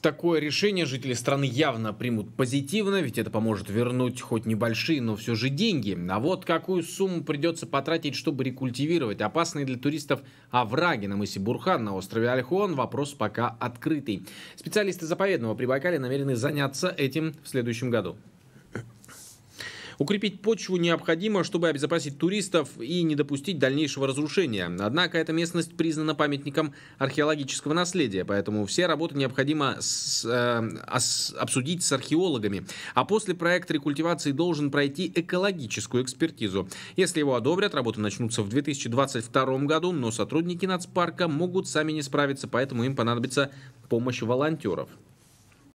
Такое решение жители страны явно примут позитивно, ведь это поможет вернуть хоть небольшие, но все же деньги. А вот какую сумму придется потратить, чтобы рекультивировать опасные для туристов овраги на мысе Бурхан на острове Альхон, вопрос пока открытый. Специалисты заповедного прибайкали намерены заняться этим в следующем году. Укрепить почву необходимо, чтобы обезопасить туристов и не допустить дальнейшего разрушения. Однако эта местность признана памятником археологического наследия, поэтому все работы необходимо с, э, с, обсудить с археологами. А после проект рекультивации должен пройти экологическую экспертизу. Если его одобрят, работы начнутся в 2022 году, но сотрудники нацпарка могут сами не справиться, поэтому им понадобится помощь волонтеров.